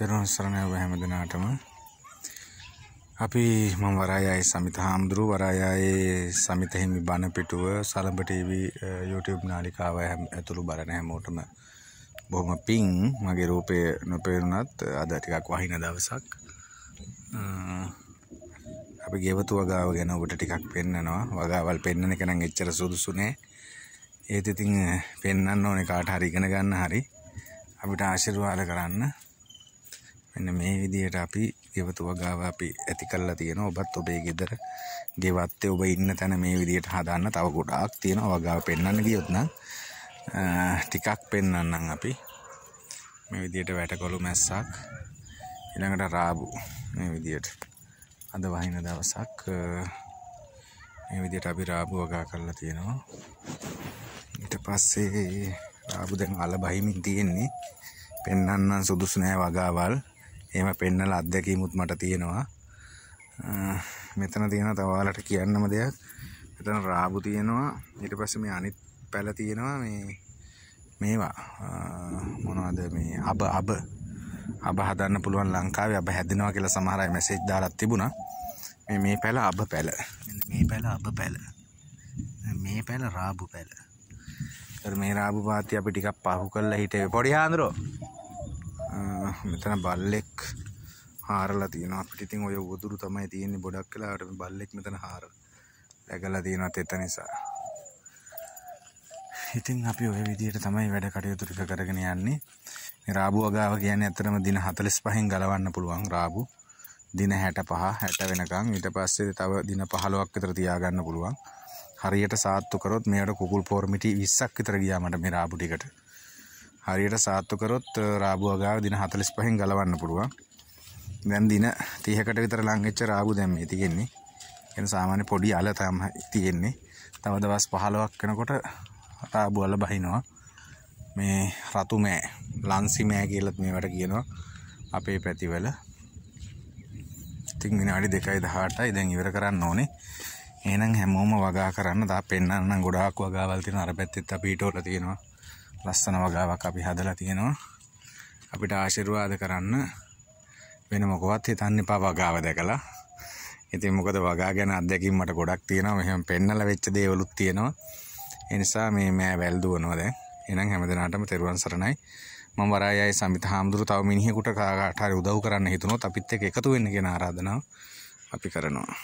තෙරුවන් සරණයි ඔබ හැම දිනාටම අපි මම වරායයි සමිත හාමුදුරුව වරායයි සමිත හිමි බණ පිටුව සලඹ ටීවී YouTube නාලිකාව ඇතුළු බලන හැමෝටම බොහොම පිං මගේ රූපය නොපේරුණත් අද ටිකක් වහින දවසක් අපි ගෙවතු වගාව ගැන ඔබට ටිකක් පෙන්නනවා වගාවල් පෙන්නන එක නම් එච්චර සුදුසු නෑ ඒත් ඉතින් පෙන්වන්න ඕනේ කාට හරි ඉගෙන ගන්න හරි අපිට ආශිර්වාද කරන්න මෙන්න මේ විදියට අපි ගෙවතු වගාව අපි ඇති කරලා තියෙනවා ඔබත් ඔබේ ගෙදර ගෙවත්තේ ඔබ ඉන්න තැන මේ විදියට හදාන්න තව ගොඩාක් තියෙනවා වගාව පෙන්වන්න ගියොත් නම් ටිකක් පෙන්වන්නම් අපි මේ විදියට වැටකොළු මැස්සක් ඊළඟට රාබු මේ විදියට අද වහින දවසක් මේ විදියට අපි රාබු වගා කරලා තියෙනවා ඊට පස්සේ රාබු දැන් අල බහිමින් තියෙන්නේ පෙන්වන්න සුදුසු නෑ වගාවල් එහෙම පෙන්නල අත්දැකීමුත් මට තියෙනවා. මෙතන තියෙන තවාලට කියන්නම දෙයක්. මෙතන රාබු තියෙනවා. ඊට පස්සේ මේ අනිත් පැල තියෙනවා මේ මේවා මොනවද මේ අබ අබ අබ හදන්න පුළුවන් ලංකාවේ අබ හැදෙනවා කියලා සමහර අය මැසේජ් දාලා තිබුණා. මේ මේ පැල අබ පැල. මේ පැල අබ පැල. මේ පැල රාබු පැල. මේ රාබු පාත්‍ය අපි ටිකක් පහු කරලා හිටේ. පොඩි හාඳුරෝ මෙතන බල්ලෙක් හාරලා තියෙනවා අපිට ඉතින් ඔය උදුරු තමයි තියෙන්නේ ගොඩක් වෙලාවට මේ බල්ලෙක් මෙතන හාර läගලා තියෙනවා තෙත නිසා ඉතින් අපි ඔය විදිහට තමයි වැඩ කටයුතු ටික කරගෙන යන්නේ මේ රාබු වගාව කියන්නේ ඇත්තටම දින 45න් ගලවන්න පුළුවන් රාබු දින 65 60 වෙනකන් ඊට පස්සේ තව දින 15ක් විතර තියාගන්න පුළුවන් හරියට සාත්තු කරොත් මේකට කුකුල් පෝරමිටි 20ක් විතර ගියා මට මේ රාබු ටිකට හරියට සාත්තු කරොත් රාබුව ගාව දින 45න් ගලවන්න පුළුවන්. දැන් දින 30කට විතර ලං වෙච්ච රාබු දැන් මේ තියෙන්නේ. එන සාමාන්‍ය පොඩි අල තමයි තියෙන්නේ. තව දවස් 15ක් වෙනකොට රාබු අල බහිනවා. මේ රතු මෑ, ලන්සි මෑ කියලාත් මේවට කියනවා අපේ පැතිවල. ඉතින් විනාඩි 2:18යි දැන් ඉවර කරන්න ඕනේ. එහෙනම් හැමෝම වගා කරන්න තා පෙන්වන්න ගොඩාක් වගාවල් තියෙන අර පැත්තෙත් අපි ඊට උඩ තියෙනවා. ලස්සන වගාවක් අපි හදලා තියෙනවා අපිට ආශිර්වාද කරන්න වෙන මොකවත් හිතන්න එපා වගාව දැකලා ඉතින් මොකද වගා ගැන අත්දැකීම් මට ගොඩක් තියෙනවා මෙහෙම පෙන්නලා වෙච්ච දේවලුත් තියෙනවා ඒ නිසා මේ මෑ වැල් දුවනවා දැන් එහෙනම් හැමදෙනාටම තෙරුවන් සරණයි මම වරායයි සමිත හාමුදුරු තව මිනිහෙකුට කාට හරි උදව් කරන්න හිතුනොත් අපිත් එක්ක එකතු වෙන්න කියන ආරාධනාව අපි කරනවා